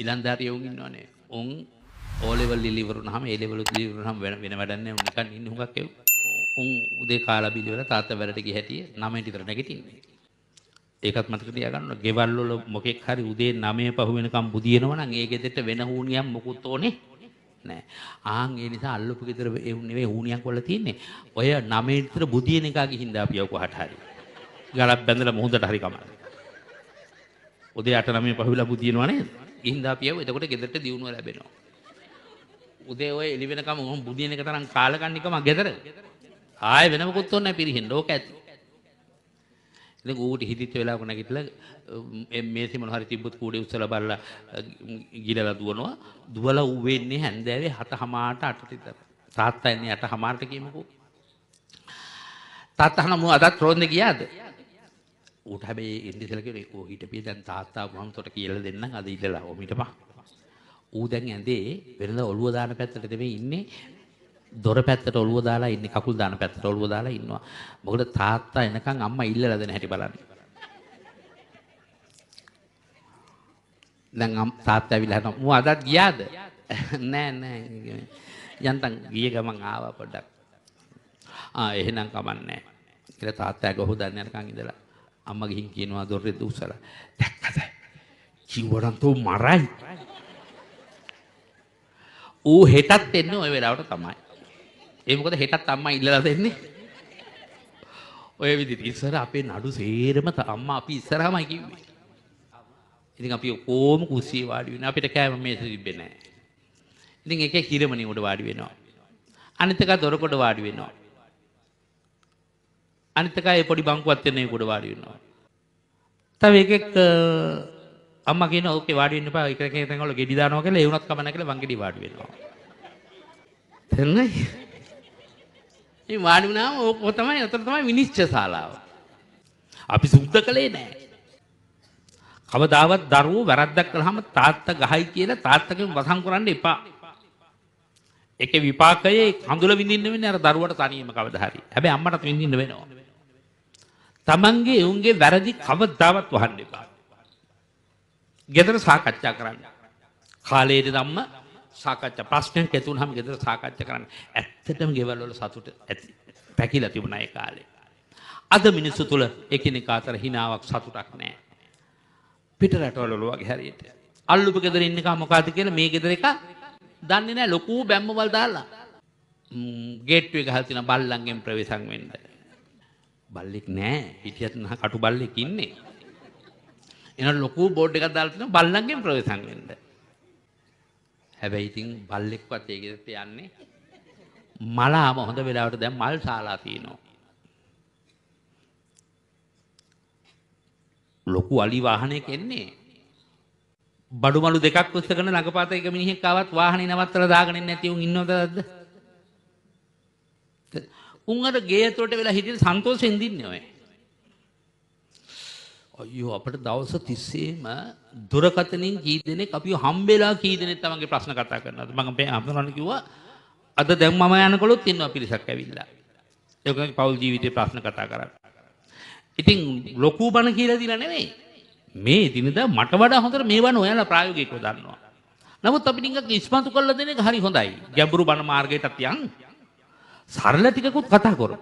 ඉලන්දාරියවුන් ඉන්නවනේ. උන් ඕලෙවල් ඉලිවරුනහම ඒ ලෙවල් ඉලිවරුනහම වෙන වෙන වැඩක් නැහැ. උන් නිකන් ඉන්න හුඟක් ඒ උන් උදේ කාලා බිලිවල තාත්තා වැඩට ගිය හැටි 9ට විතර නැගිටින්නේ. ඒකත් මතක තියාගන්න. ගෙවල් වල මොකෙක් හරි උදේ 9 පහ වෙනකම් බුදිනවනම් ඒ ගෙදෙට වෙන හුණියක් මොකුත් ඕනේ නැහැ. ආන් ඒ නිසා අල්ලපු ගෙදර ඒ නෙවෙයි හුණියක් වල තියෙන්නේ. ඔය 9 විතර බුදින එක ගිහින්දා අපි යව කොහට හරි. ගලක් බැඳලා මොහොතට හරි කමන්නේ. උදේ 8 9 පහවිලා පුතියනවා නේද? ගිහින්දා පියව එතකොට ගෙදරට දියුණුව ලැබෙනවා. උදේ ඔය එළි වෙනකම් ඔහොම බුදින එක තරම් කාලකන්නිකම ගෙදර. ආයෙ වෙන මොකුත් ඕනේ නැහැ පිරිහින්න. ඕක ඇති. ඉතින් ඌට හිතිච්ච වෙලාවක නැගිටලා මේසෙ මොන හරි තිබ්බත් කූඩේ උස්සලා බලලා ගිලලා දුවනවා. දුවලා ඌ වෙන්නේ හැන්දෑවේ 7:00ට 8:00ට විතර. තාත්තා එන්නේ 8:00ට කියමුකෝ. තාත්තා නම් ඌ අදත් රෝන්දේ ගියාද? ඌට හැබැයි එන්න ඉස්සෙල්ලා කිව්වේ "ඕ හිටපිය දැන් තාත්තා මම උන්ට කියලා දෙන්නම් අද ඉඳලා ඕම හිටපන්." ඌ දැන් ඇඳේ වෙනද ඔළුව දාන පැත්තට දෙමේ ඉන්නේ දොර පැත්තට ඔළුව දාලා ඉන්නේ කකුල් දාන පැත්තට ඔළුව දාලා ඉන්නවා. මොකද තාත්තා එනකන් අම්මා ඉල්ලලා දෙන හැටි බලන්න. දැන් තාත්තා ඇවිල්ලා හනවා "මෝ අදත් ගියාද?" "නෑ නෑ." යන්තම් ගිය ගමන් ආවා පොඩ්ඩක්. ආ එහෙනම් කමන්නේ නැහැ. කියලා තාත්තා ගොහු දන්නේ නැරකන් ඉඳලා අම්ම ගිහින් කියනවා දොරේ දුසලා දැක්කද කිව්වනම් තෝ මරයි ඌ හෙටත් එන්නේ ওই වෙලාවට තමයි ඒ මොකද හෙටත් අම්මා ඉල්ලලා දෙන්නේ ඔය විදිහට ඉස්සර අපේ නඩු සේරම අම්මා අපි ඉස්සරහමයි කිව්වේ ඉතින් අපි ඔක්කොම කුස්සිය වාඩි වෙනවා අපිට කෑම මේසෙ තිබ්බේ නැහැ ඉතින් එකේ හිරමනේ උඩ වාඩි වෙනවා අනිත් එක දොරකොඩ වාඩි වෙනවා අනිතකයි පොඩි බංකුවත් එන්නේ ගොඩ වාඩි වෙනවා. තව එකෙක් අම්මා කියන ඕකේ වාඩි වෙන්න එපා එක එක තැන්වල ගෙඩි දානවා කියලා ඒ වුණත් කම නැහැ කියලා මං ගෙඩි වාඩි වෙනවා. තේරුණාද? මේ වාඩි වුණාම ඕක තමයි අතන තමයි විනිශ්චය ශාලාව. අපි සුද්ධ කළේ නැහැ. කවදාවත් දරුවෝ වැරද්දක් කළාම තාත්තා ගහයි කියලා තාත්තගෙන් වසන් කරන්න එපා. ඒකේ විපාකයේ කඳුල විඳින්න වෙන්නේ අර දරුවට තනියම කවදා හරි. හැබැයි අම්මටත් විඳින්න වෙනවා. තමන්ගේ එවුන්ගේ වැරදි කවදාවත් වහන්න එපා. ගෙදර සාකච්ඡා කරන්න. කාලයට දම්ම සාකච්ඡා ප්‍රශ්නයක් ඇති වුනහම ගෙදර සාකච්ඡා කරන්න. ඇත්තටම ගෙවල් වල සතුට ඇති. පැකිලා තිබුණා ඒ කාලේ. අද මිනිස්සු තුල එකිනෙකා අතර හිනාවක් සතුටක් නැහැ. පිට රටවල වගේ හැරියට. අල්ලුප ගෙදර ඉන්න එක මොකද්ද කියලා මේ ගෙදර එක දන්නේ නැහැ ලොකු බැම්මවල් දාලා. ගේට්ටුවේ ගහලා තියෙන බල්ලන්ගෙන් ප්‍රවේශම් වෙන්නේ. බල්ලෙක් නෑ හිටියත් කටු බල්ලෙක් ඉන්නේ. එන ලොකු බෝඩ් එකක් දාලා තියෙනවා බල්ලන්ගෙන් ප්‍රවේශම් වෙන්න. හැබැයි ඉතින් බල්ලෙක්වත් ඒකෙත් යන්නේ මල ආව හොඳ වෙලාවට දැන් මල් ශාලා තියෙනවා. ලොකු අලි වාහනයක එන්නේ. බඩු මලු දෙකක් උස්සගෙන ළඟපාත එක මිනිහෙක් ආවත් වාහනේ නවත්තලා දාගෙන ඉන්නේ නැති උන් ඉන්නවද? උන් අර ගේ ඇතුළට වෙලා හිටියට සන්තෝෂෙන් දින්නේ ඔය. අයියෝ අපිට දවස් 30ෙම දුරකතනින් කී දෙනෙක් අපිව හම්බෙලා කී දෙනෙක් තමන්ගේ ප්‍රශ්න කතා කරනවාද? මම අපතනන කිව්වා අද දැන් මම යනකොලොත් ඉන්නවා පිරිසක් ඇවිල්ලා. ඒකගේ පෞල් ජීවිතේ ප්‍රශ්න කතා කරන්නේ. ඉතින් ලොකු බණ කියලා දීලා නෙමෙයි. මේ දිනදා මට වඩා හොඳට මේ බණ ඔයාලා ප්‍රායෝගිකව දන්නවා. නමුත් අපි නිකන් ඉස්මතු කරලා දෙන එක හරි හොඳයි. ගැඹුරු බණ මාර්ගයටත් යන් සරල ටිකකුත් කතා කරමු.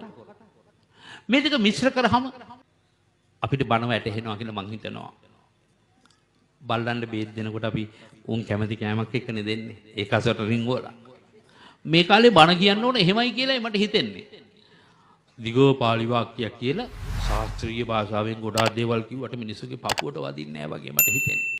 මේ ටික මිශ්‍ර කරාම අපිට බණව ඇටහෙනවා කියලා මං හිතනවා. බල්ලන්ට බේත් දෙනකොට අපි උන් කැමති කෑමක් එක්කනේ දෙන්නේ. ඒක අසට රින්ගෝලා. මේ කාලේ බණ කියන්න ඕන එහෙමයි කියලා මට හිතෙන්නේ. දිගෝ පාලි වාක්‍යයක් කියලා ශාස්ත්‍රීය භාෂාවෙන් ගොඩාක් දේවල් කිව්වට මිනිස්සුගේ පපුවට වදින්නේ නැහැ වගේ මට හිතෙන්නේ.